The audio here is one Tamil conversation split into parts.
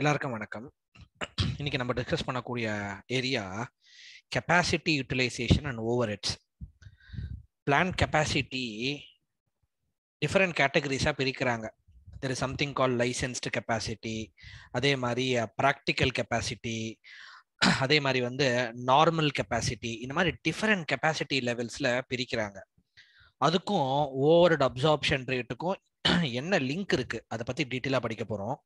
எல்லாருக்கும் வணக்கம் இன்னைக்கு நம்ம டிஸ்கஸ் பண்ணக்கூடிய area capacity utilization and overheads plan capacity different கேட்டகரிஸாக பிரிக்கிறாங்க there is something call licensed capacity அதே மாதிரி ப்ராக்டிக்கல் uh, கெப்பாசிட்டி அதே மாதிரி வந்து நார்மல் கெப்பாசிட்டி இந்த மாதிரி டிஃப்ரெண்ட் கெப்பாசிட்டி லெவல்ஸில் பிரிக்கிறாங்க அதுக்கும் ஓவர்ட் அப்சார்ப்ஷன் ரேட்டுக்கும் என்ன லிங்க் இருக்கு அதை பத்தி டீட்டெயிலாக படிக்க போறோம்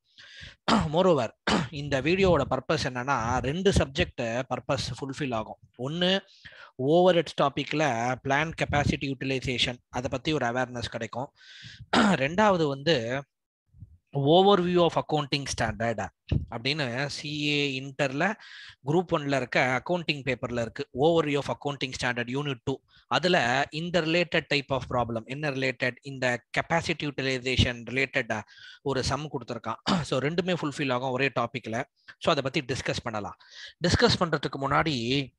மோரோவர் இந்த வீடியோவோட பர்பஸ் என்னன்னா ரெண்டு சப்ஜெக்ட பர்பஸ் ஃபுல்ஃபில் ஆகும் ஒன்று ஓவர் ஹெட்ஸ் டாப்பிக்கில் பிளான் கெப்பாசிட்டி யூட்டிலைசேஷன் அதை பற்றி ஒரு அவேர்னஸ் கிடைக்கும் ரெண்டாவது வந்து overview of accounting standard அப்படின்னு சிஏ இன்டர்ல குரூப் ஒன்ல இருக்க அக்கௌண்டிங் பேப்பர்ல இருக்கு view of accounting standard unit two அதுல இந்த ரிலேட்டட் டைப் ஆஃப் ப்ராப்ளம் என்ன ரிலேட்டட் இந்த கெப்பாசிட்டி யூட்டிலைசேஷன் ரிலேட்டடா ஒரு சம் கொடுத்துருக்கான் ஸோ ரெண்டுமே ஃபுல்ஃபில் ஆகும் ஒரே டாபிக்ல ஸோ அதை பத்தி டிஸ்கஸ் பண்ணலாம் டிஸ்கஸ் பண்றதுக்கு முன்னாடி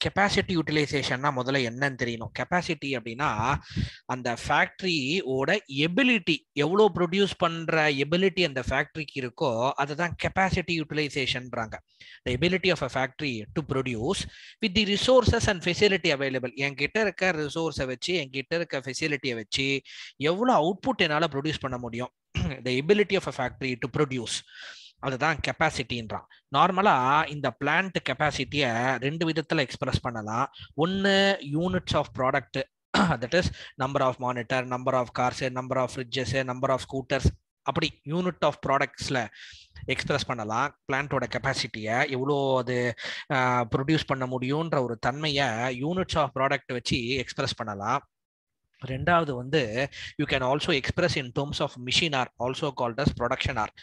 கெப்பாசிட்டி யூட்டிலைசேஷன்னா முதல்ல என்னன்னு தெரியணும் கெப்பாசிட்டி அப்படின்னா அந்த ஃபேக்ட்ரியோட எபிலிட்டி எவ்வளோ ப்ரொடியூஸ் பண்ற எபிலிட்டி அந்த ஃபேக்ட்ரிக்கு இருக்கோ அதை தான் கெப்பாசிட்டி யூட்டிலைசேஷன்றாங்க the ability of a factory to produce with the resources and facility available என்கிட்ட இருக்க ரிசோர்ஸை வச்சு என்கிட்ட இருக்க ஃபெசிலிட்டியை வச்சு எவ்வளோ அவுட்புட் என்னால் ப்ரொடியூஸ் பண்ண முடியும் the ability of a factory to produce அதுதான் கெப்பாசிட்டின்றான் நார்மலாக இந்த பிளான்ட் கெப்பாசிட்டியை ரெண்டு விதத்தில் எக்ஸ்பிரஸ் பண்ணலாம் ஒன்று units of product that is number of monitor number of cars number of fridges number of scooters அப்படி யூனிட் ஆஃப் ப்ராடக்ட்ஸில் எக்ஸ்பிரஸ் பண்ணலாம் பிளான்டோட கெப்பாசிட்டியை எவ்வளோ அது ப்ரொடியூஸ் பண்ண முடியுன்ற ஒரு தன்மையை யூனிட்ஸ் ஆஃப் ப்ராடக்ட் வச்சு எக்ஸ்பிரஸ் பண்ணலாம் ரெண்டாவது வந்து you can also express in terms of machine hour also called as production hour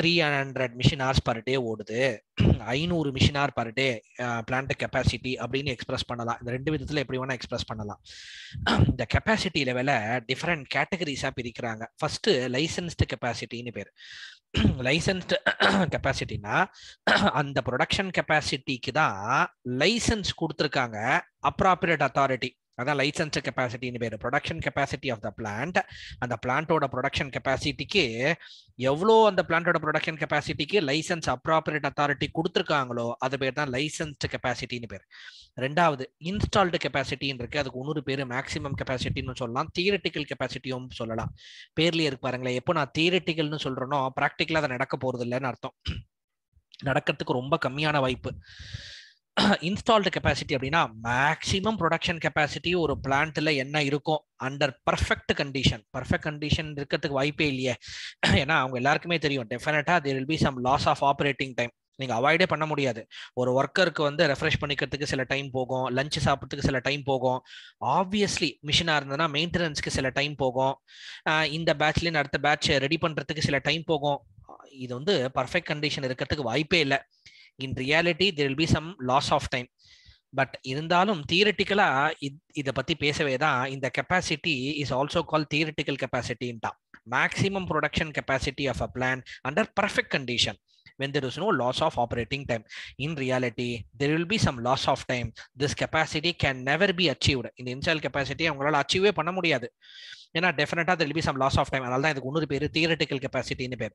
three hundred machine hours per day ஓடுது ஐநூறு machine hour per day plant capacity அப்படின்னு எக்ஸ்பிரஸ் பண்ணலாம் இந்த ரெண்டு விதத்தில் எப்படி வேணால் எக்ஸ்பிரஸ் பண்ணலாம் இந்த கெப்பாசிட்டி லெவலில் டிஃப்ரெண்ட் கேட்டகரிஸாக பிரிக்கிறாங்க ஃபர்ஸ்ட் லைசன்ஸ்டு கெப்பாசிட்டின்னு பேர் லைசன்ஸ்டு கெப்பாசிட்டினா அந்த ப்ரொடக்ஷன் கெப்பாசிட்டிக்கு தான் லைசன்ஸ் கொடுத்துருக்காங்க அப்ராப்ரியேட் அத்தாரிட்டி அதான் லைசன்ஸ் கெப்பாசிட்டின்னு பேர் production capacity of the plant அந்த பிளான்ட்டோட ப்ரொடக்ஷன் கெப்பாசிட்டிக்கு எவ்வளோ அந்த பிளான்ட்டோட ப்ரொடக்ஷன் கெப்பாசிட்டிக்கு லைசன்ஸ் அப்ராப்ரேட் அத்தாரிட்டி கொடுத்துருக்காங்களோ அது பேர் தான் லைசன்ஸ்டு கெப்பாசிட்டின்னு பேர் ரெண்டாவது இன்ஸ்டால்டு கெப்பாசிட்டின்னு இருக்கு அதுக்கு இன்னொரு பேர் மேக்ஸிமம் கெப்பாசிட்டின்னு சொல்லலாம் தியரட்டிக்கல் கெப்பாசிட்டியும் சொல்லலாம் பேர்லேயே இருக்கு பாருங்களேன் எப்போ நான் தியரட்டிக்கல்னு சொல்கிறேனோ ப்ராக்டிக்கலாக அதை நடக்க போகிறது இல்லைன்னு அர்த்தம் நடக்கிறதுக்கு ரொம்ப கம்மியான வாய்ப்பு இன்ஸ்டால்டு கெப்பாசிட்டி அப்படின்னா மேக்ஸிமம் ப்ரொடக்ஷன் கெப்பாசிட்டி ஒரு பிளான்ட்ல என்ன இருக்கும் under perfect condition perfect condition இருக்கிறதுக்கு வாய்ப்பே இல்லையே ஏன்னா அவங்க எல்லாருக்குமே தெரியும் definitely there will be some loss of operating time நீங்கள் அவாய்டே பண்ண முடியாது ஒரு ஒர்க்கருக்கு வந்து ரெஃப்ரெஷ் பண்ணிக்கிறதுக்கு சில டைம் போகும் லஞ்ச் சாப்பிட்றதுக்கு சில டைம் போகும் ஆப்வியஸ்லி மிஷினாக இருந்ததுன்னா மெயின்டெனன்ஸ்க்கு சில டைம் போகும் இந்த பேட்ச்லேயும் அடுத்த பேட்ச் ரெடி பண்ணுறதுக்கு சில டைம் போகும் இது வந்து பர்ஃபெக்ட் கண்டிஷன் இருக்கிறதுக்கு வாய்ப்பே இல்லை in reality there will be some loss of time but இருந்தாலும் தியரட்டிக்கலா இதை பத்தி பேசவே தான் இந்த capacity is also call theoretical கெப்பாசிட்டின்ட்டான் maximum production capacity of a plan under perfect condition when there is no loss of operating time. In reality, there will be some loss of time. This capacity can never be achieved. இந்த இன்சல் கெப்பாசிட்டி அவங்களால அச்சீவே பண்ண முடியாது ஏன்னா definitely there'll be some loss of time அதனால தான் இதுக்கு இன்னொரு பேர் தியரட்டிக்கல் கெப்பாசிட்டின்னு பேர்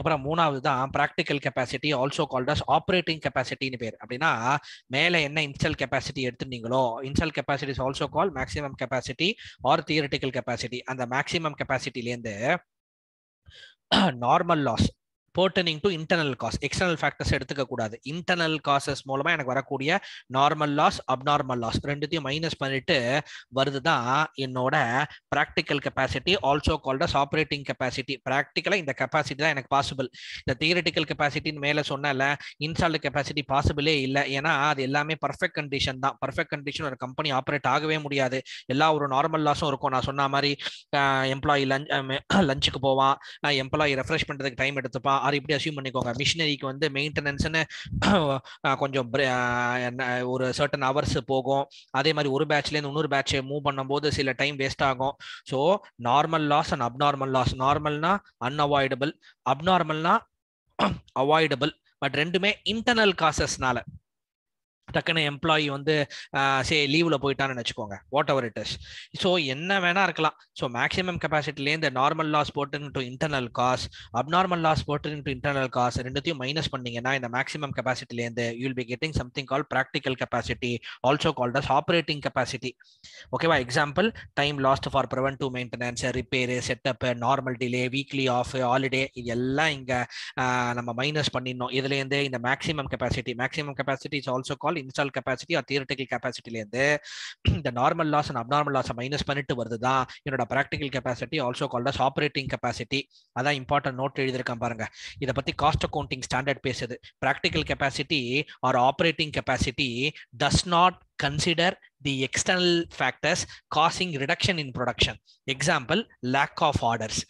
அப்புறம் மூணாவது தான் practical capacity also called as operating கெப்பாசிட்டின்னு பேர் அப்படின்னா மேலே என்ன இன்சல் கெப்பாசிட்டி எடுத்துட்டீங்களோ install capacity is also call maximum capacity or theoretical capacity அந்த மேக்ஸிமம் கெப்பாசிட்டிலேருந்து normal loss pertaining to internal cause external factors எடுத்துக்க கூடாது இன்டர்னல் காசஸ் மூலமா எனக்கு வரக்கூடிய நார்மல் லாஸ் அப்நார்மல் லாஸ் ரெண்டுத்தையும் மைனஸ் பண்ணிட்டு வருது தான் என்னோட practical capacity also called as operating capacity ப்ராக்டிக்கலா இந்த கெப்பாசிட்டி தான் எனக்கு பாசிபிள் இந்த தியரிட்டிக்கல் கெப்பாசிட்டின்னு மேல சொன்னல இன்சால்ட் கெப்பாசிட்டி பாசிபிளே இல்லை ஏன்னா அது எல்லாமே பர்ஃபெக்ட் கண்டிஷன் தான் பர்ஃபெக்ட் கண்டிஷன் ஒரு கம்பெனி ஆப்ரேட் ஆகவே முடியாது எல்லா ஒரு நார்மல் லாஸும் இருக்கும் நான் சொன்ன மாதிரி எம்ப்ளாயி லஞ்ச் லஞ்சுக்கு போவான் எம்ப்ளாயி ரெஃப்ரெஷ் பண்ணுறதுக்கு டைம் எடுத்துப்பான் ஆர் இப்படி அசியூம் பண்ணிக்கோங்க மிஷினரிக்கு வந்து மெயின்டெனன்ஸ்ன்னு கொஞ்சம் ஒரு சர்டன் ஹவர்ஸ் போகும் அதே மாதிரி ஒரு பேட்ச்லேருந்து இன்னொரு பேட்சை மூவ் பண்ணும்போது சில டைம் வேஸ்ட் ஆகும் so normal loss and abnormal loss நார்மல்னா அன்அவாய்டபிள் அப்நார்மல்னா அவாய்டபிள் பட் ரெண்டுமே இன்டர்னல் காசஸ்னால டக்குன்னு எம்ப்ளாயி வந்து சே லீவில் போயிட்டான்னு வச்சுக்கோங்க whatever it is so என்ன வேணா இருக்கலாம் ஸோ மேக்ஸிமம் கெப்பாசிட்டிலேருந்து normal loss pertaining to internal cause abnormal loss pertaining to internal cause ரெண்டுத்தையும் மைனஸ் பண்ணீங்கன்னா இந்த மேக்ஸிமம் கெப்பாசிட்டிலேருந்து you'll be getting something call practical capacity also called as operating capacity ஓகேவா example time lost for due maintenance repair setup normal delay weekly off holiday இது எல்லாம் இங்கே நம்ம மைனஸ் பண்ணிடணும் இதுலேருந்து இந்த maximum capacity maximum capacity is also call install capacity or theoretical கெப்பாசிட்டிலேருந்து இந்த நார்மல் லாஸ் அண்ட் அப்நார்மல் லாஸை மைனஸ் பண்ணிட்டு வருது தான் என்னோட practical capacity also call as operating capacity அதான் இம்பார்ட்டன்ட் நோட் எழுதியிருக்கேன் பாருங்க இதை பற்றி காஸ்ட் அக்கௌண்டிங் ஸ்டாண்டர்ட் பேசுது practical capacity or operating capacity does not consider the external factors causing reduction in production example lack of orders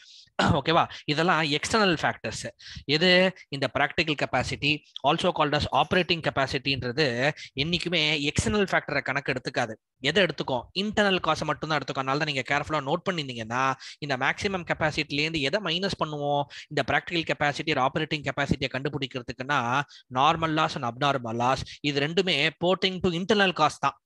ஓகேவா இதெல்லாம் எக்ஸ்டர்னல் ஃபேக்டர்ஸ் எது இந்த practical capacity also called as operating கெப்பாசிட்டின்றது என்றைக்குமே எக்ஸ்டர்னல் ஃபேக்டரை கணக்கு எடுத்துக்காது எதை எடுத்துக்கோ இன்டர்னல் காசை மட்டும்தான் எடுத்துக்கோ அதனால தான் நீங்கள் கேர்ஃபுல்லாக நோட் பண்ணியிருந்தீங்கன்னா இந்த மேக்ஸிமம் கெப்பாசிட்டிலேருந்து எதை மைனஸ் பண்ணுவோம் இந்த ப்ராக்டிக்கல் கெப்பாசிட்டி ஆப்ரேட்டிங் கெப்பாசிட்டியை கண்டுபிடிக்கிறதுக்குன்னா normal loss and abnormal loss இது ரெண்டுமே போர்ட்டிங் டு இன்டர்னல் காஸ்ட் தான்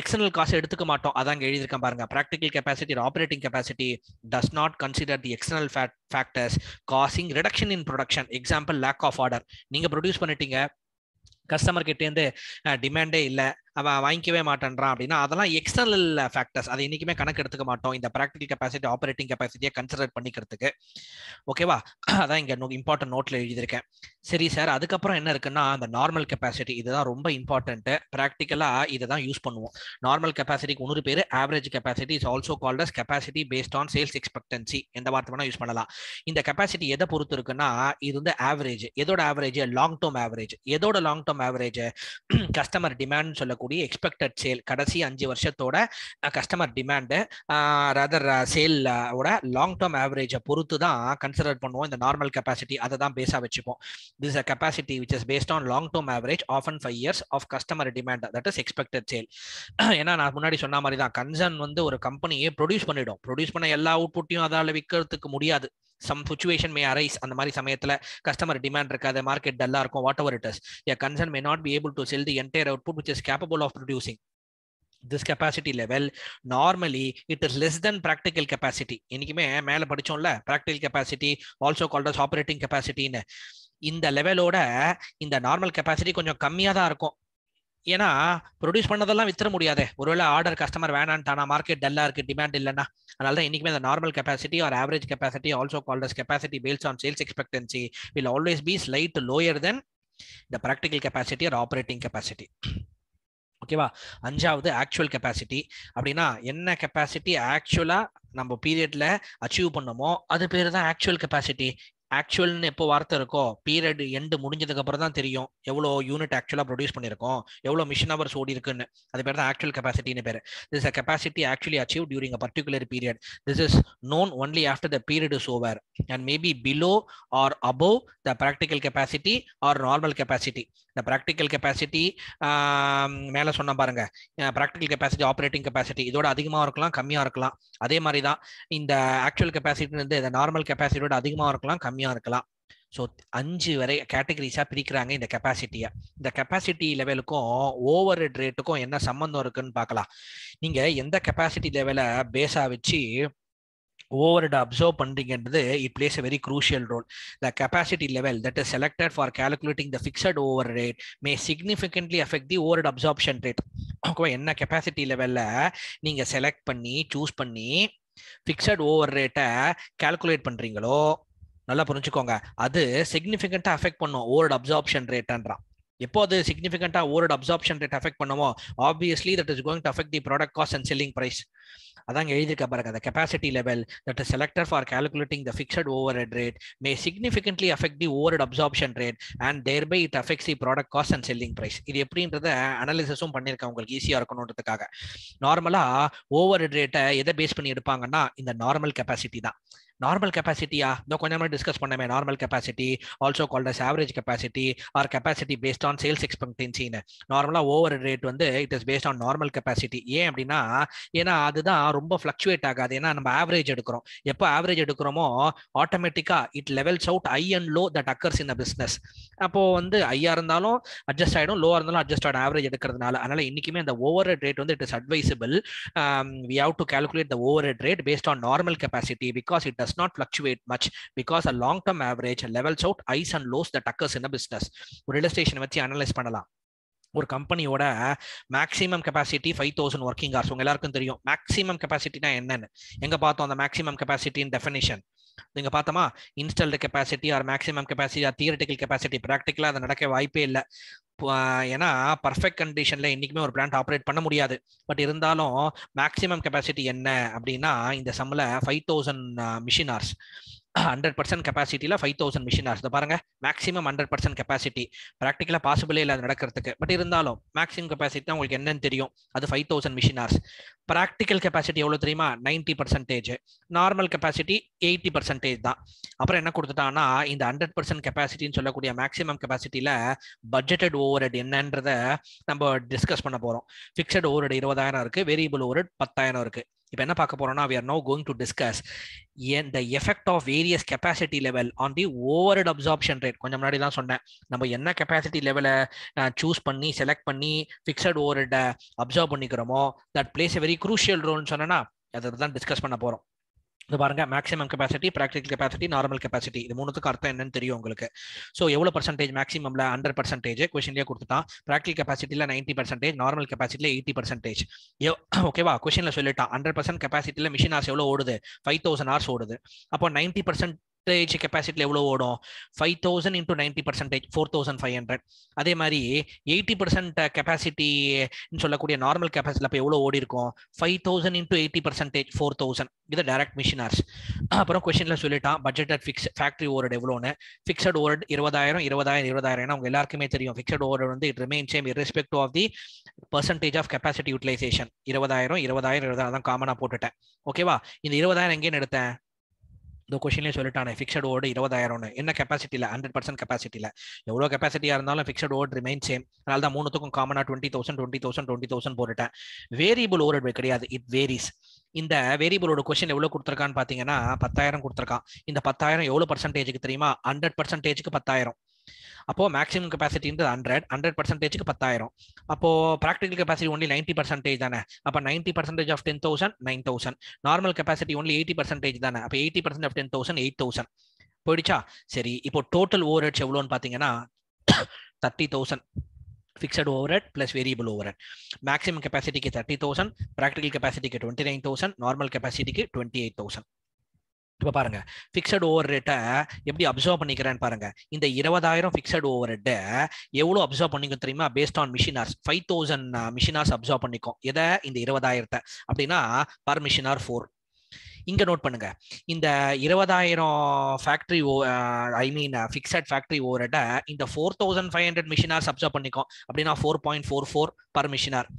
எக்ஸ்டர்னல் காசு எடுத்துக்க மாட்டோம் அதாங்க எழுதியிருக்கேன் பாருங்க practical capacity operating capacity does not consider the external factors causing reduction in production example lack of order நீங்க ப்ரொடியூஸ் பண்ணிட்டீங்க கஸ்டமர் கிட்டேருந்து டிமாண்டே இல்லை அவன் வாங்கிக்கவே மாட்டேன்றான் அப்படின்னா அதெல்லாம் எக்ஸ்டர்னல் ஃபேக்டர்ஸ் அதை இன்றைக்குமே கணக்கு எடுத்துக்க மாட்டோம் இந்த ப்ராக்டிகல் கெப்பாசிட்டி ஆப்ரேட்டிங் கெப்பாசிட்டியை கன்சிடர் பண்ணிக்கிறதுக்கு ஓகேவா அதான் இங்கே இம்பார்ட்டன்ட் நோட்டில் எழுதியிருக்கேன் சரி சார் அதுக்கப்புறம் என்ன இருக்குன்னா அந்த நார்மல் கெப்பாசிட்டி இதுதான் ரொம்ப இம்பார்ட்டன்ட்டு ப்ராக்டிக்கலாக இதை தான் யூஸ் பண்ணுவோம் நார்மல் கெப்பாசிட்டிக்கு ஒன்று பேர் average capacity is also called as capacity based on sales expectancy எந்த வார்த்தை வேணால் யூஸ் பண்ணலாம் இந்த கெப்பாசிட்டி எதை பொறுத்து இருக்குன்னா இது வந்து ஆவரேஜ் எதோட ஆவரேஜ் லாங் டேர்ம் ஆவரேஜ் எதோட long term average customer demand சொல்ல இருக்கக்கூடிய எக்ஸ்பெக்டட் சேல் கடைசி அஞ்சு வருஷத்தோட கஸ்டமர் டிமாண்டு ரதர் சேலோட லாங் டேர்ம் ஆவரேஜை பொறுத்து தான் கன்சிடர் பண்ணுவோம் இந்த நார்மல் கெப்பாசிட்டி அதை தான் பேஸாக வச்சுப்போம் this a capacity which is based on long term average of and five years of customer demand that is expected sale ஏன்னா நான் முன்னாடி சொன்ன மாதிரி தான் கன்சர்ன் வந்து ஒரு கம்பெனியை ப்ரொடியூஸ் பண்ணிடும் ப்ரொடியூஸ் பண்ண எல்லா அவுட்புட்டையும் அதால் விற்கிறதுக்கு முடியாது சம் சுச்சுவேஷன் மே அரைஸ் அந்த மாதிரி சமயத்தில் கஸ்டமர் டிமாண்ட் இருக்காது மார்க்கெட் டல்லாக இருக்கும் whatever it is a concern may not be able to sell the entire put which is capable of producing this capacity level normally it is less than practical capacity என்றைக்குமே மேலே படித்தோம்ல practical capacity also called as operating கெப்பாசிட்டின்னு இந்த லெவலோட இந்த நார்மல் கெப்பாசிட்டி கொஞ்சம் கம்மியாக தான் இருக்கும் ஏன்னா ப்ரொடியூஸ் பண்ணதெல்லாம் வித்துற முடியாது ஒருவேளை ஆர்டர் கஸ்டமர் வேணான்ட்டானா மார்க்கெட் டல்லாக இருக்குது டிமாண்ட் இல்லைன்னா அதனால தான் இன்றைக்குமே அந்த normal capacity or average capacity also called as capacity பேல்ஸ் on sales expectancy will always be slight lower than இந்த practical capacity or operating capacity ஓகேவா அஞ்சாவது ஆக்சுவல் கெப்பாசிட்டி அப்படின்னா என்ன கெப்பாசிட்டி ஆக்சுவலாக நம்ம பீரியட்ல அச்சீவ் பண்ணமோ அது பேர் தான் ஆக்சுவல் கெப்பாசிட்டி ஆக்சுவல்னு எப்போ வார்த்தை இருக்கோ பீரியட் எண்டு முடிஞ்சதுக்கு அப்புறம் தான் தெரியும் எவ்வளோ யூனிட் ஆக்சுவலாக ப்ரொடியூஸ் பண்ணியிருக்கோம் எவ்வளோ மிஷின் ஹவர்ஸ் ஓடி இருக்குன்னு அது பேர் தான் ஆக்சுவல் கெப்பாசிட்டின்னு பேர் this a capacity actually achieve during a particular period this is known only after the period is over and maybe below or above the practical capacity or normal capacity இந்த ப்ராக்டிக்கல் கெப்பாசிட்டி மேலே சொன்ன பாருங்க ப்ராக்டிக்கல் கெப்பாசிட்டி ஆப்ரேட்டிங் கெப்பாசிட்டி இதோட அதிகமாக இருக்கலாம் கம்மியாக இருக்கலாம் அதே மாதிரி தான் இந்த ஆக்சுவல் கெப்பாசிட்டி வந்து இந்த நார்மல் கெப்பாசிட்டியோட அதிகமாக இருக்கலாம் கம்மி கம்மியாக இருக்கலாம் ஸோ அஞ்சு வரை கேட்டகரிஸாக பிரிக்கிறாங்க இந்த கெப்பாசிட்டியை இந்த கெப்பாசிட்டி லெவலுக்கும் ஓவர் ஹெட் ரேட்டுக்கும் என்ன சம்மந்தம் இருக்குன்னு பார்க்கலாம் நீங்கள் எந்த கெப்பாசிட்டி லெவலை பேஸாக வச்சு ஓவர் ஹெட் அப்சர்வ் பண்ணுறீங்கன்றது it plays a very crucial role the capacity level that is selected for calculating the fixed over rate may significantly affect the overhead absorption rate ஓகேவா என்ன கெப்பாசிட்டி லெவலில் நீங்கள் செலக்ட் பண்ணி சூஸ் பண்ணி ஃபிக்ஸட் ஓவர் ரேட்டை கேல்குலேட் பண்ணுறீங்களோ நல்லா புரிஞ்சுக்கோங்க அது சிக்னிஃபிகண்டா அஃபெக்ட் பண்ணும் ஓல்டு அப்சார்ப்ஷன் ரேட்ன்றான் எப்போ அது சிக்னிஃபிகண்டா ஓல்டு அப்சார்ப்ஷன் ரேட் அஃபெக்ட் பண்ணுமோ obviously that is going to affect the product cost and selling price அதான் எழுதிருக்க பாருங்க அந்த capacity level that selected for calculating the fixed overhead rate may significantly affect the overhead absorption rate and thereby it affects the product cost and selling price இது எப்படின்றத அனாலிசிஸும் பண்ணியிருக்கேன் உங்களுக்கு ஈஸியாக இருக்கணுன்றதுக்காக நார்மலாக ஓவர் ஹெட் ரேட்டை எதை பேஸ் பண்ணி எடுப்பாங்கன்னா இந்த நார்மல் கெப்பாசிட்டி தான் நார்மல் கெப்பாசிட்டியா இந்த கொஞ்சம் டிஸ்கஸ் பண்ணமே normal capacity also called as average capacity or capacity based on sales எக்ஸ்பெக்டென்சின்னு நார்மலாக ஓவர் ரேட் வந்து it is based on normal capacity ஏன் அப்படின்னா ஏன்னா அதுதான் ரொம்ப ஃப்ளக்சுவேட் ஆகாது ஏன்னா நம்ம ஆவரேஜ் எடுக்கிறோம் எப்போ ஆவரேஜ் எடுக்கிறோமோ ஆட்டோமேட்டிக்காக it levels out high and low that occurs in the business அப்போது வந்து ஐயா இருந்தாலும் அட்ஜஸ்ட் ஆகிடும் லோவாக இருந்தாலும் அட்ஜஸ்ட் ஆகிடும் ஆவரேஜ் எடுக்கிறதுனால அதனால இன்றைக்குமே அந்த ஓவர் ரேட் வந்து it is advisable we have to calculate the over rate based on normal capacity because it does not fluctuate much because a long term average levels out highs and lows that occurs in a business ஒரு ரியல் வச்சு அனலைஸ் பண்ணலாம் ஒரு கம்பெனியோட maximum capacity five thousand working hours உங்க எல்லாருக்கும் தெரியும் மேக்ஸிமம் கெப்பாசிட்டினா என்னன்னு எங்க பார்த்தோம் அந்த மேக்ஸிமம் கெப்பாசிட்டின் டெஃபினேஷன் நீங்க பார்த்தோமா installed capacity or maximum capacity or theoretical capacity ப்ராக்டிக்கலா அது நடக்க வாய்ப்பே இல்லை ஏன்னா பர்ஃபெக்ட் கண்டிஷனில் என்றைக்குமே ஒரு பிளான்ட் ஆப்ரேட் பண்ண முடியாது பட் இருந்தாலும் மேக்ஸிமம் கெப்பாசிட்டி என்ன அப்படின்னா இந்த சம்மில் five thousand machine hours hundred percent கெப்பாசிட்டியில் ஃபைவ் தௌசண்ட் மிஷின் ஆகுது பாருங்க மேக்ஸிமம் ஹண்ட்ரட் பர்சன்ட் கெப்பாசிட்டி ப்ராக்டிக்கலாக பாசிபிளே இல்லை அது நடக்கிறதுக்கு பட் இருந்தாலும் மேக்ஸிமம் கெப்பாசிட்டி தான் உங்களுக்கு என்னன்னு தெரியும் அது five thousand machine hours practical capacity எவ்வளோ தெரியுமா ninety percentage normal capacity eighty percentage தான் அப்புறம் என்ன கொடுத்துட்டாங்கன்னா இந்த ஹண்ட்ரட் பர்சன்ட் கெப்பாசிட்டின்னு சொல்லக்கூடிய மேக்ஸிமம் கெப்பாசிட்டியில் பட்ஜெட்டட் ஓவர் என்னன்றதை நம்ம டிஸ்கஸ் பண்ண போகிறோம் ஃபிக்ஸட் ஓவர் இருபதாயிரம் இருக்குது வேரியபிள் ஓவரட் பத்தாயிரம் இருக்குது இப்போ என்ன பார்க்க போறோம்னா we are now going to discuss the effect of various capacity level on the over absorption rate கொஞ்சம் முன்னாடி தான் சொன்னேன் நம்ம என்ன கெப்பாசிட்டி லெவலை சூஸ் பண்ணி செலக்ட் பண்ணி ஃபிக்ஸட் ஓவர் அப்சர்வ் பண்ணிக்கிறோமோ that plays a very crucial ரோல்னு சொன்னேன்னா அதை தான் டிஸ்கஸ் பண்ண போகிறோம் இது பாருங்க maximum capacity practical capacity normal capacity இது மூணுத்துக்கு அர்த்தம் என்னன்னு தெரியும் உங்களுக்கு ஸோ எவ்வளோ பர்சன்டேஜ் மேக்ஸிமம்ல ஹண்ட்ரட் பர்சன்டேஜ் கொஸ்டின்லேயே கொடுத்துட்டான் ப்ராக்டிகல் கெப்பாசிட்டியில் நைன்ட்டி பர்சன்டேஜ் நார்மல் கெப்பாசிட்டியில் எயிட்டி பர்சன்டேஜ் ஓகேவா கொஷினில் சொல்லிட்டான் ஹண்ட்ரட் பர்சன்ட் கெப்பாசிட்டியில் மிஷின் ஆர்ஸ் எவ்வளோ ஓடுது ஃபைவ் தௌசண்ட் ஹார்ஸ் ஓடுது அப்போ நைன்ட்டி பர்சன்ட் ஸ்டோரேஜ் கெப்பாசிட்டியில் எவ்வளோ ஓடும் five thousand into ninety percentage four thousand five hundred அதே மாதிரி எயிட்டி பர்சன்ட் கெப்பாசிட்டின்னு சொல்லக்கூடிய நார்மல் கெப்பாசிட்டியில் இப்போ எவ்வளோ ஓடி இருக்கும் five thousand into eighty percentage four thousand இது டேரக்ட் மிஷினர்ஸ் அப்புறம் கொஷினில் சொல்லிட்டான் budget at fix factory overhead எவ்வளோன்னு ஃபிக்ஸட் ஓவர்ட் இருபதாயிரம் இருபதாயிரம் இருபதாயிரம் அவங்க எல்லாருக்குமே தெரியும் ஃபிக்ஸட் ஓவர்ட் வந்து it remain same irrespective of the percentage of capacity utilisation இருபதாயிரம் இருபதாயிரம் இருபதாயிரம் தான் காமனாக போட்டுட்டேன் ஓகேவா இந்த இருபதாயிரம் எங்கேன்னு எடுத்தேன் இந்த கொஷின்லேயே சொல்லிட்டானே ஃபிக்ஸட் ஓடு இருபதாயிரம்னு என்ன கெப்பாசிட்டியில் ஹண்ட்ரட் பர்சன்ட் கெப்பாசிட்டியில் எவ்வளோ கெப்பாசிட்டியாக இருந்தாலும் ஃபிக்ஸட் ஓட் ரிமைன் சேம் அதனால தான் மூணுத்துக்கும் காமனாக twenty thousand twenty thousand twenty thousand போட்டுட்டேன் வேரியபிள் ஓவர் கிடையாது இட் வேரிஸ் இந்த வேரியபிளோட கொஸ்டின் எவ்வளோ கொடுத்துருக்கான்னு பார்த்தீங்கன்னா பத்தாயிரம் கொடுத்துருக்கான் இந்த பத்தாயிரம் எவ்வளோ பர்சன்டேஜுக்கு தெரியுமா ஹண்ட்ரட் பர்சன்டேஜுக்கு பத்தாயிரம் அப்போ மேக்ஸிமம் கெப்பாசிட்டின்றது ஹண்ட்ரட் ஹண்ட்ரட் பர்சன்டேஜுக்கு பத்தாயிரம் அப்போ practical capacity only ninety percentage தானே அப்போ ninety percentage of ten thousand nine thousand normal capacity only eighty percentage தானே அப்போ eighty percent of ten thousand eight thousand போயிடுச்சா சரி இப்போ டோட்டல் ஓவர் ஹெட்ஸ் எவ்வளோன்னு பார்த்தீங்கன்னா thirty thousand fixed overhead plus variable overhead maximum கெப்பாசிட்டிக்கு தேர்ட்டி தௌசண்ட் ப்ராக்டிகல் கெப்பாசிட்டிக்கு டுவெண்ட்டி நைன் தௌசண்ட் நார்மல் கெப்பாசிட்டிக்கு டுவெண்ட்டி எயிட் தௌசண்ட் இப்போ பாருங்க ஃபிக்ஸட் ஓவர் ரேட்டை எப்படி அப்சர்வ் பண்ணிக்கிறேன்னு பாருங்க இந்த இருபதாயிரம் ஃபிக்ஸட் ஓவர் ரேட்டை எவ்வளோ அப்சர்வ் பண்ணிக்கும் தெரியுமா based on machine hours five thousand machine hours observe பண்ணிக்கும் எதை இந்த இருபதாயிரத்தை அப்படின்னா பர் மிஷின் ஆர் ஃபோர் இங்க நோட் பண்ணுங்க இந்த இருபதாயிரம் factory oh I mean fixed factory ரேட்டை இந்த four thousand five hundred machine hours observe பண்ணிக்கும் அப்படின்னா four point four four per machine hour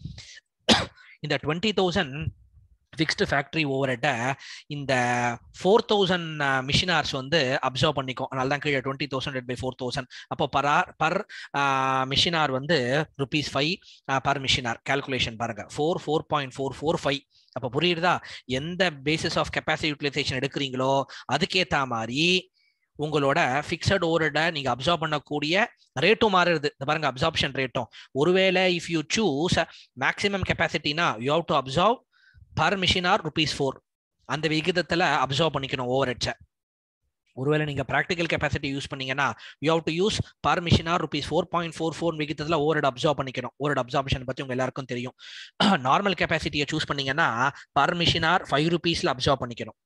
இந்த twenty thousand fixed factory over இந்த ஃபோர் தௌசண்ட் மிஷின் வந்து அப்சர்வ் பண்ணிக்கும் அதனால தான் கீழே twenty thousand by four thousand அப்போ பர் ஆர் பர் மிஷின் வந்து rupees five per machine calculation பாருங்கள் four four point four four five அப்போ புரியுதா எந்த பேசிஸ் ஆஃப் கெப்பாசிட்டி யூட்டிலைசேஷன் எடுக்கிறீங்களோ அதுக்கேற்ற மாதிரி உங்களோட ஃபிக்ஸட் ஓவர்ஹெட்டை நீங்கள் அப்சர்வ் பண்ணக்கூடிய ரேட்டும் மாறுது இந்த பாருங்க அப்சார்ப்ஷன் ரேட்டும் ஒருவேளை இஃப் யூ சூஸ் மேக்ஸிமம் கெப்பாசிட்டினா you have to observe per machine hour rupees four அந்த விகிதத்தில் அப்சர்வ் பண்ணிக்கணும் ஓவர் ஹெட்ஸை ஒருவேளை நீங்கள் ப்ராக்டிக்கல் கெப்பாசிட்டி யூஸ் பண்ணீங்கன்னா you have to use per machine hour rupees four point four four விகிதத்தில் ஓவர் ஹெட் அப்சர்வ் பண்ணிக்கணும் ஓவர் ஹெட் பற்றி உங்கள் எல்லாருக்கும் தெரியும் நார்மல் கெப்பாசிட்டியை சூஸ் பண்ணீங்கன்னா பர் மிஷினார் ஃபைவ் ருபீஸில் அப்சர்வ் பண்ணிக்கணும்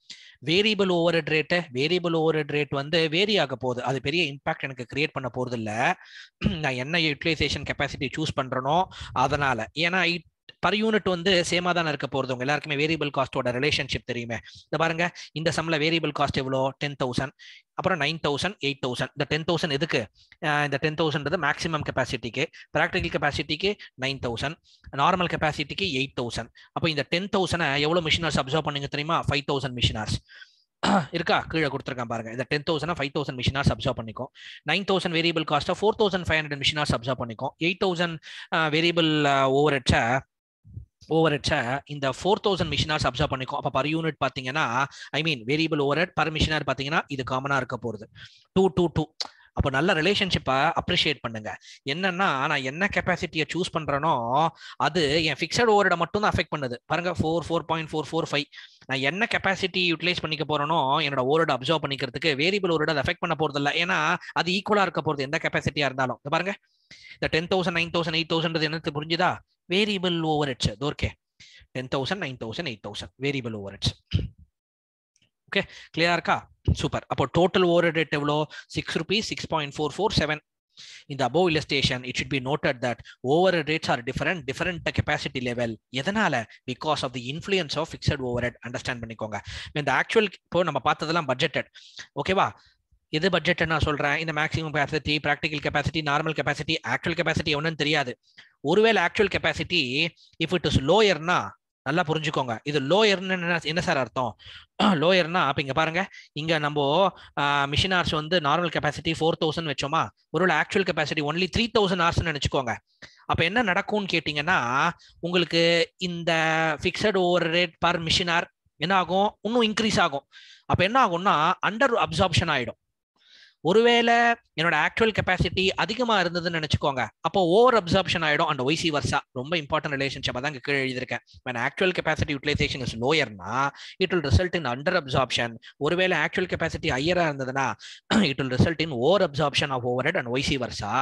variable overhead rate variable overhead rate வந்து வேரி ஆக போகுது அது பெரிய இம்பாக்ட் எனக்கு கிரியேட் பண்ண போகிறது இல்லை நான் என்ன யூட்டிலைசேஷன் கெப்பாசிட்டி சூஸ் பண்ணுறனோ அதனால் ஏன்னா இட் பர் யூனிட் வந்து சேமா தான் இருக்க போகிறது உங்க எல்லாருக்குமே வேரியபிள் காஸ்ட்டோட ரிலேஷன்ஷிப் தெரியுமே இந்த பாருங்க இந்த சம்ல வேரியபிள் காஸ்ட் எவ்வளோ டென் தௌசண்ட் அப்புறம் நைன் தௌசண்ட் எயிட் தௌசண்ட் இந்த டென் தௌசண்ட் எதுக்கு இந்த டென் தௌசண்ட்றது மேக்ஸிமம் கெப்பாசிட்டிக்கு ப்ராக்டிக்கல் கெப்பாசிட்டிக்கு நைன் தௌசண்ட் நார்மல் கெப்பாசிட்டிக்கு எயிட் தௌசண்ட் அப்போ இந்த டென் தௌசண்டை எவ்வளோ மிஷினர்ஸ் அப்சர்வ் பண்ணுங்க தெரியுமா ஃபைவ் தௌசண்ட் மிஷினர்ஸ் இருக்கா கீழே கொடுத்துருக்கேன் பாருங்க இந்த ten thousand five thousand machine hours observe பண்ணிக்கும் நைன் தௌசண்ட் வேரியபிள் காஸ்ட்டை four thousand five hundred machine hours observe பண்ணிக்கும் எயிட் தௌசண்ட் வேரியபிள் ஓவர் ஹெட்ஸை ஓவர் ஹெட்ஸை இந்த ஃபோர் தௌசண்ட் மிஷினார்ஸ் அப்சர்வ் பண்ணிக்கும் அப்போ பர் யூனிட் பார்த்தீங்கன்னா I mean variable overhead per machine hour பார்த்தீங்கன்னா இது காமனாக இருக்க போகிறது டூ டூ டூ அப்போ நல்ல ரிலேஷன்ஷிப்பை அப்ரிஷியேட் பண்ணுங்க என்னன்னா நான் என்ன கெப்பாசிட்டியை சூஸ் பண்ணுறேனோ அது என் ஃபிக்ஸட் ஓவரோட மட்டும் தான் அஃபெக்ட் பண்ணுது பாருங்க four four point four four five நான் என்ன கெப்பாசிட்டி யூட்டிலைஸ் பண்ணிக்க போகிறேனோ என்னோட ஓவரோட அப்சர்வ் பண்ணிக்கிறதுக்கு வேரியபிள் ஓவரோட அதை அஃபெக்ட் பண்ண போகிறது இல்லை ஏன்னா அது ஈக்குவலாக இருக்க போகிறது எந்த கெப்பாசிட்டியாக இருந்தாலும் பாருங்க இந்த ten thousand nine thousand eight thousand என்னது புரிஞ்சுதா ஓவர் overheads దొరికే ten thousand nine thousand eight thousand variable overheads okay கிளியரா இருக்கா சூப்பர் அப்போ டோட்டல் ஓவர் ரேட் எவ்வளோ six rupees six point four four seven இந்த above illustration it should be noted that over rates are different different capacity level எதனால because of the influence of fixed overhead understand பண்ணிக்கோங்க இந்த ஆக்சுவல் இப்போ நம்ம பார்த்ததெல்லாம் பட்ஜெட்டட் ஓகேவா எது பட்ஜெட் நான் சொல்கிறேன் இந்த maximum capacity practical capacity normal capacity actual capacity ஒன்றுன்னு தெரியாது ஒருவேளை actual capacity if it is லோயர்னா நல்லா புரிஞ்சுக்கோங்க இது லோயர்னு என்ன சார் அர்த்தம் லோயர்னா அப்போ இங்கே பாருங்க இங்கே நம்ம மிஷின் ஆர்ஸ் வந்து நார்மல் கெப்பாசிட்டி ஃபோர் தௌசண்ட் வச்சோமா ஒருவேளை actual capacity only three thousand ஆர்ஸ்ன்னு நினச்சிக்கோங்க அப்போ என்ன நடக்கும்னு கேட்டிங்கன்னா உங்களுக்கு இந்த fixed over rate per machine hour என்ன ஆகும் இன்னும் இன்க்ரீஸ் ஆகும் அப்போ என்ன ஆகும்னா அண்டர் அப்சார்ப்ஷன் ஆகிடும் ஒருவேளை என்னோட ஆக்சுவல் கெப்பாசிட்டி அதிகமாக இருந்ததுன்னு நினச்சிக்கோங்க அப்போ ஓவர் அப்சார்ப்ஷன் ஆகிடும் அண்ட் ஒய்சி வர்சா ரொம்ப இம்பார்ட்டன்ட் ரிலேஷன்ஷிப் தான் கீழே எழுதியிருக்கேன் man actual capacity utilisation is லோயர்னா it will result in under absorption ஒருவேளை ஆக்சுவல் கெப்பாசிட்டி ஹையராக இருந்ததுன்னா it will result in over absorption of overhead and vice versa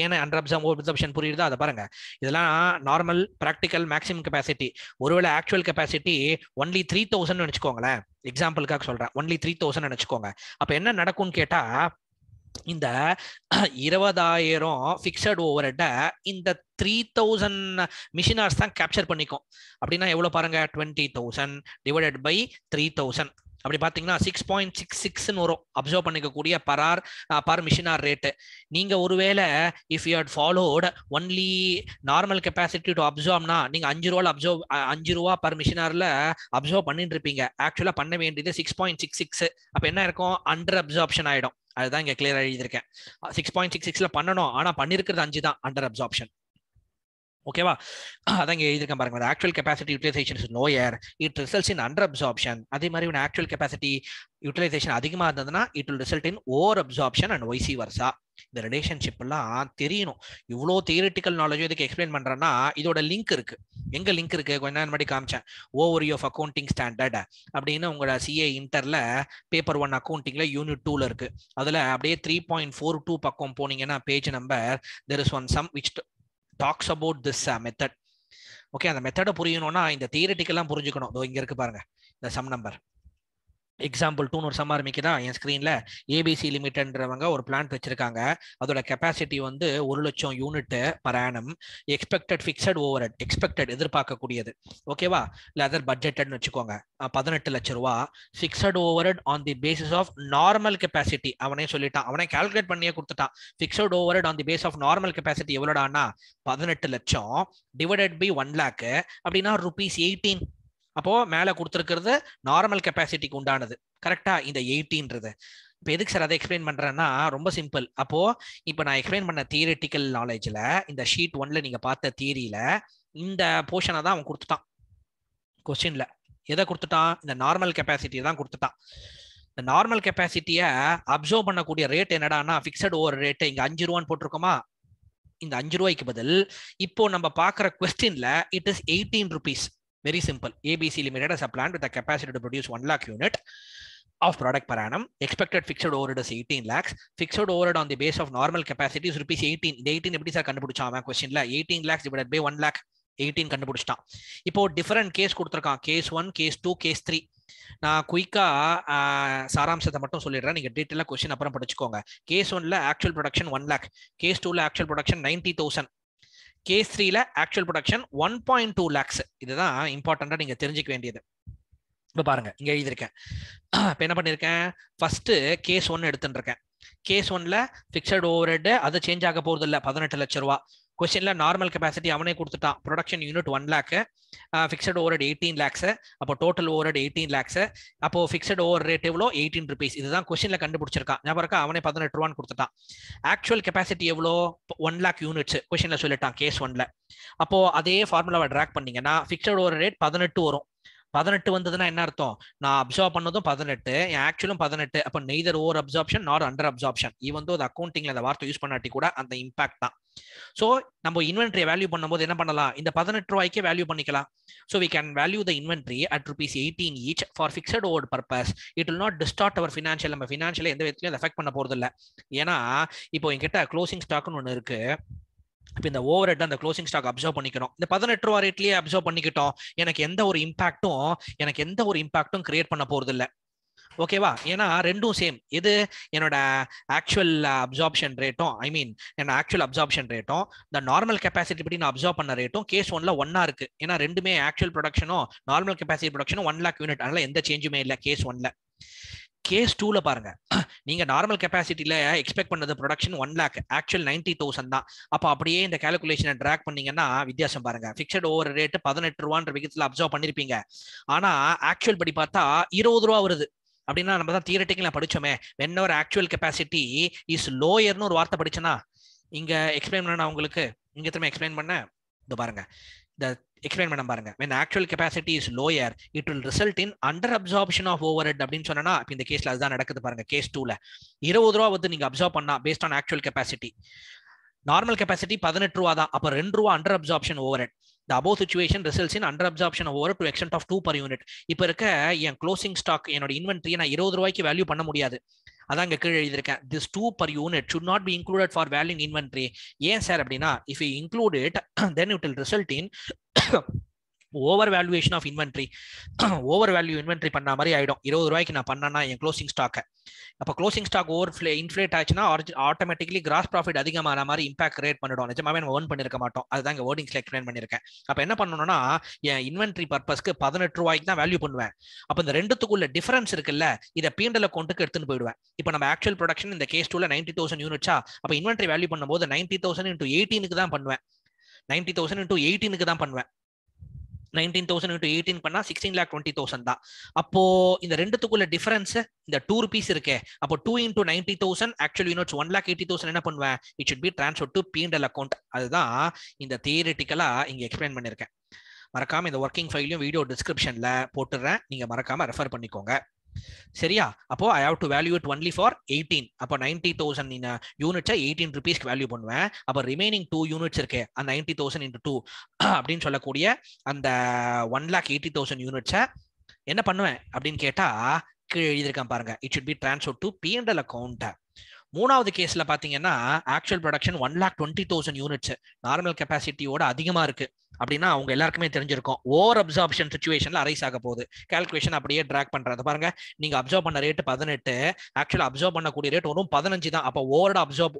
ஏன்னா அண்டர் அப்சம்ஷன் புரியுதா அதை பாருங்க இதெல்லாம் நார்மல் ப்ராக்டிக்கல் மேக்ஸிமம் கெப்பாசிட்டி ஒருவேளை actual capacity only three thousand வச்சுக்கோங்களேன் எக்ஸாம்பிளுக்காக சொல்கிறேன் ஒன்லி த்ரீ தௌசண்ட் நினச்சிக்கோங்க அப்போ என்ன நடக்கும்னு கேட்டால் இந்த இருபதாயிரம் ஃபிக்ஸட் ஓவர்ஹெட்டை இந்த த்ரீ தௌசண்ட் மிஷினர்ஸ் தான் கேப்சர் பண்ணிக்கும் அப்படின்னா எவ்வளோ பாருங்க twenty thousand divided by three thousand அப்படி பார்த்தீங்கன்னா சிக்ஸ் பாயிண்ட் சிக்ஸ் சிக்ஸ்னு வரும் அப்சர்வ் பண்ணிக்கக்கூடிய பரார் பர் மிஷினார் ரேட்டு நீங்கள் ஒருவேளை if you had followed only normal capacity to அப்சர்வ்னா நீங்கள் அஞ்சு ரூபாவில் அப்சர்வ் அஞ்சு ரூபா பர் மிஷினாரில் அப்சர்வ் பண்ணிட்டு இருப்பீங்க ஆக்சுவலாக பண்ண வேண்டியது சிக்ஸ் பாயிண்ட் சிக்ஸ் சிக்ஸ் அப்போ என்ன இருக்கும் அண்டர் அப்சர்ப்ஷன் ஆகிடும் அதுதான் இங்கே கிளியர் எழுதியிருக்கேன் சிக்ஸ் பாயிண்ட் சிக்ஸ் சிக்ஸில் பண்ணணும் ஆனால் பண்ணியிருக்கிறது அஞ்சு தான் அண்டர் அப்சார்ப்ஷன் ஓகேவா அதான் இங்கே எழுதிருக்கேன் பாருங்க actual capacity utilisation is lower it results in under absorption அதே மாதிரி ஒன்று ஆக்சுவல் கெப்பாசிட்டி யூட்டிலைசேஷன் அதிகமாக இருந்ததுன்னா it will result in over absorption and vice versa இந்த ரிலேஷன்ஷிப் எல்லாம் தெரியணும் இவ்வளோ தியரிட்டிக்கல் நாலேஜும் இதுக்கு எக்ஸ்பிளைன் பண்ணுறேன்னா இதோட லிங்க் இருக்கு எங்க லிங்க் இருக்கு கொஞ்ச நேரம் முன்னாடி காமிச்சேன் ஓவர் ஆஃப் அக்கௌண்டிங் ஸ்டாண்டர்ட் அப்படின்னு உங்களோட சிஏ இன்டர்ல பேப்பர் ஒன் அக்கௌண்டிங்ல யூனிட் டூல இருக்கு அதுல அப்படியே த்ரீ பாயிண்ட் ஃபோர் டூ பக்கம் போனீங்கன்னா page number there is one sum which talks about this method okay அந்த மெத்தடை புரியணும்னா இந்த தியரட்டிக்கெல்லாம் புரிஞ்சுக்கணும் இங்கே இருக்கு பாருங்க இந்த சம் நம்பர் எக்ஸாம்பிள் டூன்னு ஒரு சமாரமிக்குதா என் ஸ்க்ரீனில் ஏபிசி லிமிட்டட்ன்றவங்க ஒரு பிளான்ட் வச்சுருக்காங்க அதோட கெப்பாசிட்டி வந்து ஒரு லட்சம் unit per annum expected fixed over at expected எதிர்பார்க்கக்கூடியது ஓகேவா இல்லை அதர் பட்ஜெட்டட்னு வச்சுக்கோங்க பதினெட்டு லட்ச ரூபா fixed over on the basis of normal capacity அவனே சொல்லிட்டான் அவனே கால்குலேட் பண்ணியே கொடுத்துட்டான் fixed overhead on the base of normal capacity எவ்வளோடானா பதினெட்டு லட்சம் டிவைடட் பை ஒன் லேக்கு அப்படின்னா ருபீஸ் எயிட்டீன் அப்போ மேல கொடுத்துருக்கிறது நார்மல் கெப்பாசிட்டிக்கு உண்டானது கரெக்டா இந்த எயிட்டின்றது இப்போ எதுக்கு சார் அதை எக்ஸ்பிளைன் பண்ணுறேன்னா ரொம்ப சிம்பிள் அப்போது இப்போ நான் எக்ஸ்பிளைன் பண்ண தியரட்டிக்கல் நாலேஜ்ல இந்த ஷீட் ஒன்ல நீங்கள் பார்த்த தியரியில் இந்த போர்ஷனை தான் அவன் கொடுத்துட்டான் கொஸ்டினில் எதை கொடுத்துட்டான் இந்த நார்மல் கெப்பாசிட்டியை தான் கொடுத்துட்டான் இந்த நார்மல் கெப்பாசிட்டியை அப்சர்வ் பண்ணக்கூடிய ரேட் என்னடானா ஃபிக்ஸட் ஓவர் ரேட்டு இங்கே அஞ்சு ரூபான்னு போட்டிருக்கோமா இந்த அஞ்சு ரூபாய்க்கு பதில் இப்போ நம்ம பார்க்குற கொஸ்டின்ல it is eighteen rupees very simple ABC limited has a plant with a capacity to produce 1 lakh unit of product per annum. Expected fixed overhead is 18 lakhs. Fixed overhead on the base of normal capacity is இந்த 18 எப்படி சார் கண்டுபிடிச்சா அவன் கொஸ்டின்ல eighteen lakhs divide by one lakh eighteen கண்டுபிடிச்சிட்டான் இப்போ டிஃபரெண்ட் கேஸ் கொடுத்துருக்கான் case one case two case three நான் குயிக்காக சாராம்சத்தை மட்டும் சொல்லிடுறேன் நீங்க டீட்டெயிலாக கொஸ்டின் அப்புறம் படிச்சுக்கோங்க கேஸ் ஒன்ல actual production one lakh case டூல actual production ninety thousand case த்ரீல actual production one point two lakhs இதுதான் இம்பார்ட்டண்டா நீங்கள் தெரிஞ்சுக்க வேண்டியது இப்போ பாருங்க இங்கே எழுதியிருக்கேன் இப்போ என்ன பண்ணியிருக்கேன் ஃபஸ்ட்டு கேஸ் ஒன்று இருக்கேன் கேஸ் ஒன்ல ஃபிக்ஸட் ஓவர் ஹெட் அது சேஞ்ச் ஆக போறது இல்லை பதினெட்டு லட்ச ரூபா கொஸ்டின்ல நார்மல் கெப்பாசிட்டி அவனே கொடுத்துட்டான் production unit one lakh fixed over eighteen lakhs அப்போ டோட்டல் ஓவர் எயிட்டீன் லேக்ஸ் அப்போ ஃபிக்ஸட் ஓவர் ரேட் எவ்வளோ எயிட்டீன் ருபீஸ் இதுதான் கொஸ்டின்ல கண்டுபிடிச்சிருக்கான் ஞாபகம் இருக்கா அவனே பதினெட்டு ரூபான்னு கொடுத்துட்டான் ஆக்சுவல் கெப்பாசிட்டி எவ்வளோ ஒன் லேக் யூனிட்ஸ் கொஸ்டின்ல சொல்லிட்டான் கேஸ் ஒன்ல அப்போ அதே ஃபார்முலாவை ட்ராக் பண்ணீங்கன்னா ஃபிக்ஸட் ஓவர் ரேட் பதினெட்டு வரும் பதினெட்டு வந்ததுன்னா என்ன அர்த்தம் நான் அப்சர்வ் பண்ணதும் பதினெட்டு ஆக்சுவலும் பதினெட்டு அப்போ neither over absorption nor under absorption இது வந்து அது அக்கௌண்டிங்ல அந்த வார்த்தை யூஸ் பண்ணாட்டி கூட அந்த இம்பாக்ட் தான் ஸோ நம்ம இன்வென்ட்ரியை வேல்யூ பண்ணும்போது என்ன பண்ணலாம் இந்த பதினெட்டு ரூபாய்க்கே வேல்யூ பண்ணிக்கலாம் so we can value the inventory at rupees eighteen each for fixed over purpose it will not distort our financial நம்ம ஃபினான்ஷியல் எந்த விதத்துலையும் அதை எஃபெக்ட் பண்ண போகிறது இல்லை ஏன்னா இப்போ என்கிட்ட க்ளோசிங் ஸ்டாக்னு ஒன்று இருக்குது இப்போ இந்த ஓவர் ஹெட்ல அந்த க்ளோசிங் ஸ்டாக் அப்சர்வ் பண்ணிக்கணும் இந்த பதினெட்டு ரூபா ரேட்லயே அப்சர்வ் பண்ணிக்கிட்டோம் எனக்கு எந்த ஒரு இம்பாக்டும் எனக்கு எந்த ஒரு இம்பாக்டும் கிரியேட் பண்ண போறது இல்லை ஓகேவா ஏன்னா ரெண்டும் சேம் இது என்னோட ஆக்சுவல் அப்சார்ப்ஷன் ரேட்டும் ஐ மீன் என்னோட ஆக்சுவல் அப்சார்ப்ஷன் ரேட்டும் இந்த நார்மல் கெப்பாசிட்டி படி நான் அப்சர்வ் பண்ண ரேட்டும் கேஸ் ஒன்ல ஒன்னா இருக்கு ஏன்னா ரெண்டுமே ஆக்சுவல் ப்ரொடக்ஷனும் நார்மல் கெப்பாசிட்டி ப்ரொடக்ஷனும் ஒன் லேக் யூனிட் அதனால எந்த சேஞ்சுமே இல்லை கேஸ் ஒன்ல கேஸ் டூல பாருங்க நீங்க நார்மல் கெப்பாசிட்டியில எக்ஸ்பெக்ட் பண்ணது production one lakh actual ninety thousand தான் அப்போ அப்படியே இந்த கேல்குலேஷனை ட்ராக் பண்ணீங்கன்னா வித்தியாசம் பாருங்க ஃபிக்ஸட் ஓவர் ரேட்டு பதினெட்டு ரூபான்ற விகிதத்தில் அப்சர்வ் பண்ணிருப்பீங்க ஆனா ஆக்சுவல் படி பார்த்தா இருபது ரூபா வருது அப்படின்னா நம்ம தான் தியரட்டிக்கல படிச்சோமே when our actual capacity is லோயர்னு ஒரு வார்த்தை படிச்சேன்னா இங்க எக்ஸ்பிளைன் பண்ண உங்களுக்கு இங்க திரும்ப எக்ஸ்பிளைன் பண்ண இது பாருங்க இந்த எக்ஸ்பிளைன் பண்ண பாருங்க when actual capacity is lower it will result in under absorption of overhead அப்படின்னு சொன்னா இந்த கேஸ்ல அதுதான் நடக்குது பாருங்க கேஸ் டூல இருபது ரூபா வந்து நீங்க அப்சார்ப் பண்ணா based on actual capacity normal capacity பதினெட்டு ரூபா தான் அப்போ ரெண்டு ரூபா under absorption overhead the above situation results in under absorption over to extent of two per unit இப்போ இருக்க என் க்ளோசிங் ஸ்டாக் என்னோட இன்வென்ட்ரியை நான் இருபது ரூபாய்க்கு வேல்யூ பண்ண முடியாது அதான் இங்கே கீழே எழுதியிருக்கேன் this two per unit should not be included for value inventory ஏன் சார் அப்படின்னா if you include then it will result in over valuation of inventory over value inventory பண்ண மாதிரி ஆகிடும் இருபது ரூபாய்க்கு நான் பண்ணேன்னா என் க்ளோசிங் ஸ்டாக்கை அப்போ க்ளோசிங் ஸ்டாக் ஓவர் ஃபிளே இன்ஃப்ளேட் ஆச்சுன்னா ஆட்டோமேட்டிக்லி கிராஸ் ப்ராஃபிட் அதிகமான மாதிரி இம்பாக்ட் கிரியேட் பண்ணிடும் நிஜமாவே நம்ம ஓன் பண்ணிருக்க மாட்டோம் அதுதான் இங்கே வேர்டிங்ஸில் எக்ஸ்பிளைன் பண்ணியிருக்கேன் அப்போ என்ன பண்ணணும்னா என் இன்வென்ட்ரி பர்பஸ்க்கு பதினெட்டு ரூபாய்க்கு தான் வேல்யூ பண்ணுவேன் அப்போ இந்த ரெண்டுத்துக்குள்ள டிஃபரன்ஸ் இருக்குல்ல இதை பீண்டில் கொண்டுக்கு எடுத்துன்னு போயிடுவேன் இப்போ நம்ம ஆக்சுவல் ப்ரொடக்ஷன் இந்த கேஸ் டூல நைன்டி தௌசண்ட் யூனிட்ஸா அப்போ இன்வென்ட்ரி வேல்யூ பண்ணும்போது நைன்டி தௌசண்ட் இன்ட்டு எயிட்டீனுக்கு தான் பண்ணுவேன் நைன்டி தௌசண்ட் இன்டூ எயிட்டீனுக்கு தான் பண்ணுவேன் நைன்டீன் தௌசண்ட் இன்டூ எயிட்டீன் பண்ணால் சிக்ஸ்டீன் லேக் டுவெண்ட்டி தௌசண்ட் தான் அப்போது இந்த ரெண்டுத்துக்குள்ள டிஃபரன்ஸ் இந்த டூ ருபீஸ் இருக்கே அப்போ two into ninety thousand actual units one lakh eighty thousand என்ன பண்ணுவேன் it should be transfer to PNL account அதுதான் இந்த தியரிட்டிக்கலாக இங்கே எக்ஸ்பிளைன் பண்ணியிருக்கேன் மறக்காமல் இந்த ஒர்க்கிங் ஃபைலையும் வீடியோ டிஸ்கிரிப்ஷன்ல போட்டுடுறேன் நீங்கள் மறக்காமல் ரெஃபர் பண்ணிக்கோங்க சரியா அப்போ I have to value it only for eighteen அப்போ நைன்டி தௌசண்ட் யூனிட்ஸை எயிட்டீன் ருபீஸ்க்கு வேல்யூ பண்ணுவேன் அப்போ ரிமைனிங் டூ யூனிட்ஸ் இருக்கு அந்த நைன்டி தௌசண்ட் இன்ட்டு டூ அப்படின்னு சொல்லக்கூடிய அந்த ஒன் லேக் எயிட்டி தௌசண்ட் யூனிட்ஸை என்ன பண்ணுவேன் அப்படின்னு கேட்டால் கீழே எழுதியிருக்கேன் பாருங்க it should be transfer to PNL அக்கௌண்ட்டை மூணாவது கேஸில் பார்த்தீங்கன்னா actual production one lakh twenty thousand units normal கெப்பாசிட்டியோட அதிகமாக இருக்குது அப்படின்னா அவங்க எல்லாருக்குமே தெரிஞ்சிருக்கும் ஓவர் அப்சார்ப்ஷன் சுச்சுவேஷன்ல அரைஸ் ஆக போகுது கால்குலேஷன் அப்படியே ட்ராக் பண்றது பாருங்க நீங்க அப்சர்வ் பண்ண ரேட் பதினெட்டு ஆக்சுவலா அப்சர்வ் பண்ணக்கூடிய ரேட் வரும் பதினஞ்சு தான் அப்போ ஓவரோட அப்சர்வ்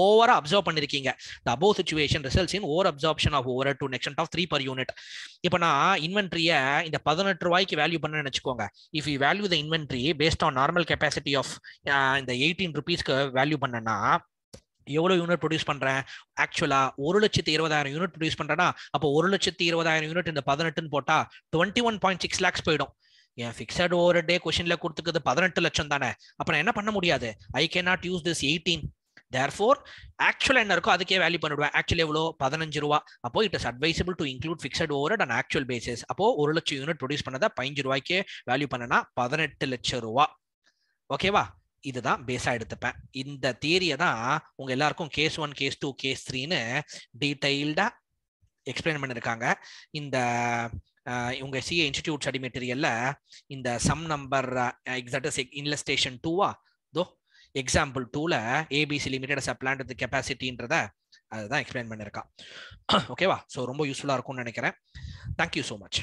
ஓவரா அப்சர்வ் பண்ணிருக்கீங்க the above situation results in over absorption of over two next of three per unit இப்போ நான் இன்வென்ட்ரியை இந்த பதினெட்டு ரூபாய்க்கு வேல்யூ பண்ண நினச்சிக்கோங்க if you value the inventory based on normal capacity of இந்த எயிட்டீன் ருபீஸ்க்கு வேல்யூ பண்ணனா எவ்வளோ யூனிட் ப்ரொடியூஸ் பண்ணுறேன் ஆக்சுவலாக ஒரு லட்சத்து இருபதாயிரம் யூனிட் ப்ரொடியூஸ் பண்ணுறேன்னா அப்போ ஒரு லட்சத்து இருபதாயிரம் யூனிட் இந்த பதினெட்டுன்னு போட்டால் twenty one point six lakhs போயிடும் என் ஃபிக்ஸட் ஓவர் டே கொஷினில் கொடுத்துக்கிறது பதினெட்டு லட்சம் தானே அப்போ நான் என்ன பண்ண முடியாது I can not use this eighteen therefore ஆக்சுவலாக என்ன இருக்கோ அதுக்கே வேல்யூ பண்ணிவிடுவேன் ஆக்சுவலி எவ்வளோ பதினஞ்சு ரூபா அப்போ it is advisable to include fixed over and actual basis அப்போ ஒரு லட்சம் யூனிட் ப்ரொடியூஸ் பண்ணதை பதினஞ்சு ரூபாய்க்கே வேல்யூ பண்ணனா பதினெட்டு லட்சம் ரூபா ஓகேவா இதுதான் பேஸாக எடுத்துப்பேன் இந்த தியரியை தான் உங்கள் எல்லாருக்கும் case one case two case த்ரீன்னு டீட்டெயில்டாக எக்ஸ்பிளைன் பண்ணியிருக்காங்க இந்த இவங்க சிஏ இன்ஸ்டிடியூட் ஸ்டடி மெட்டீரியலில் இந்த சம் நம்பர் எக்ஸாக்டாக இன்லஸ்டேஷன் டூவா தோ எக்ஸாம்பிள் டூவில் ABC limited as plan with கெப்பாசிட்டின்றத அதுதான் எக்ஸ்பிளைன் பண்ணியிருக்கான் ஓகேவா ஸோ ரொம்ப யூஸ்ஃபுல்லாக இருக்கும்னு நினைக்கிறேன் தேங்க்யூ ஸோ மச்